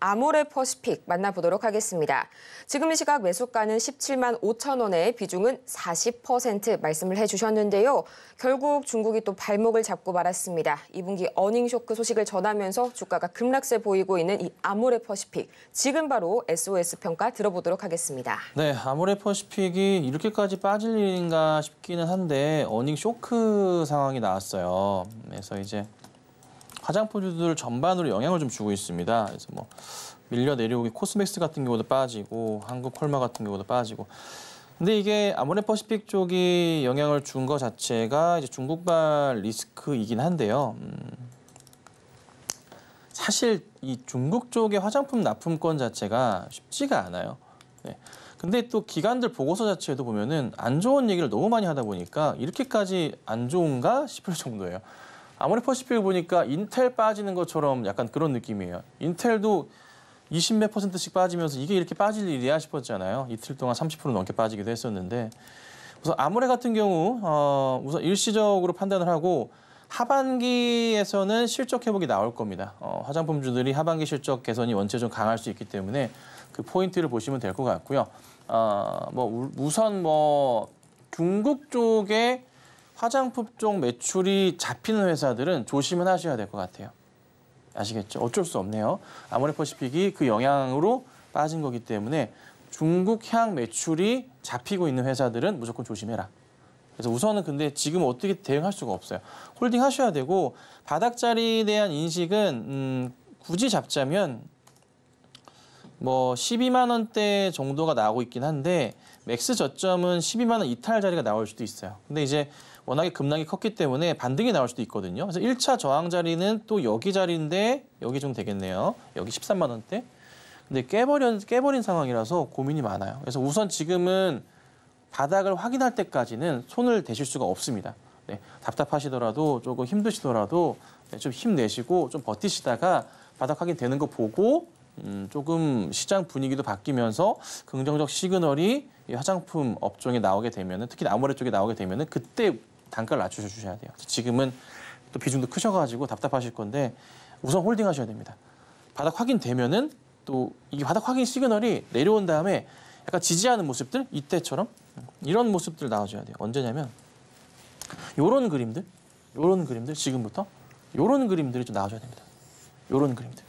아모레퍼시픽 만나보도록 하겠습니다. 지금 이 시각 매수가는 17만 5천 원의 비중은 40% 말씀을 해주셨는데요. 결국 중국이 또 발목을 잡고 말았습니다. 2분기 어닝쇼크 소식을 전하면서 주가가 급락세 보이고 있는 이 아모레퍼시픽. 지금 바로 SOS 평가 들어보도록 하겠습니다. 네, 아모레퍼시픽이 이렇게까지 빠질 일인가 싶기는 한데 어닝쇼크 상황이 나왔어요. 그래서 이제 화장품주들 전반으로 영향을 좀 주고 있습니다. 그래서 뭐 밀려 내려오기 코스맥스 같은 경우도 빠지고 한국 콜마 같은 경우도 빠지고 근데 이게 아모레퍼시픽 쪽이 영향을 준 것 자체가 이제 중국발 리스크이긴 한데요. 음, 사실 이 중국 쪽의 화장품 납품권 자체가 쉽지가 않아요. 네. 근데 또 기관들 보고서 자체에도 보면은 안 좋은 얘기를 너무 많이 하다 보니까 이렇게까지 안 좋은가 싶을 정도예요. 아무리 퍼시픽 을 보니까 인텔 빠지는 것처럼 약간 그런 느낌이에요. 인텔도 20 몇 퍼센트씩 빠지면서 이게 이렇게 빠질 일이야 싶었잖아요. 이틀 동안 30% 넘게 빠지기도 했었는데 우선 아무래 같은 경우 어, 우선 일시적으로 판단을 하고 하반기에서는 실적 회복이 나올 겁니다. 어, 화장품주들이 하반기 실적 개선이 원체 좀 강할 수 있기 때문에 그 포인트를 보시면 될 것 같고요. 어, 뭐 우, 우선 뭐 중국 쪽에 화장품 쪽 매출이 잡히는 회사들은 조심은 하셔야 될 것 같아요. 아시겠죠? 어쩔 수 없네요. 아모레퍼시픽이 그 영향으로 빠진 거기 때문에 중국향 매출이 잡히고 있는 회사들은 무조건 조심해라. 그래서 우선은 근데 지금 어떻게 대응할 수가 없어요. 홀딩 하셔야 되고 바닥자리에 대한 인식은 음, 굳이 잡자면 뭐 12만 원대 정도가 나오고 있긴 한데 맥스 저점은 12만 원 이탈 자리가 나올 수도 있어요. 근데 이제 워낙에 급락이 컸기 때문에 반등이 나올 수도 있거든요. 그래서 1차 저항 자리는 또 여기 자리인데 여기 좀 되겠네요. 여기 13만 원대. 근데 깨버린 깨버린 상황이라서 고민이 많아요. 그래서 우선 지금은 바닥을 확인할 때까지는 손을 대실 수가 없습니다. 네, 답답하시더라도 조금 힘드시더라도 네, 좀 힘내시고 좀 버티시다가 바닥 확인되는 거 보고 음, 조금 시장 분위기도 바뀌면서 긍정적 시그널이 화장품 업종에 나오게 되면 특히 나무래 쪽에 나오게 되면 그때 단가를 낮춰 주셔야 돼요. 지금은 또 비중도 크셔가지고 답답하실 건데 우선 홀딩 하셔야 됩니다. 바닥 확인되면은 또 이 바닥 확인 시그널이 내려온 다음에 약간 지지하는 모습들 이때처럼 이런 모습들 나와줘야 돼요. 언제냐면 요런 그림들 요런 그림들 지금부터 요런 그림들이 좀 나와줘야 됩니다. 요런 그림들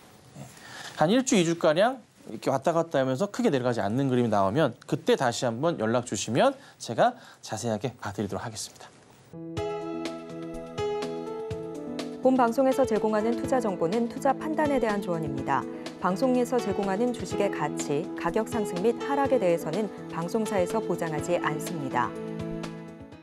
한 일주, 이주가량 이렇게 왔다 갔다 하면서 크게 내려가지 않는 그림이 나오면 그때 다시 한번 연락 주시면 제가 자세하게 봐드리도록 하겠습니다. 본 방송에서 제공하는 투자 정보는 투자 판단에 대한 조언입니다. 방송에서 제공하는 주식의 가치, 가격 상승 및 하락에 대해서는 방송사에서 보장하지 않습니다.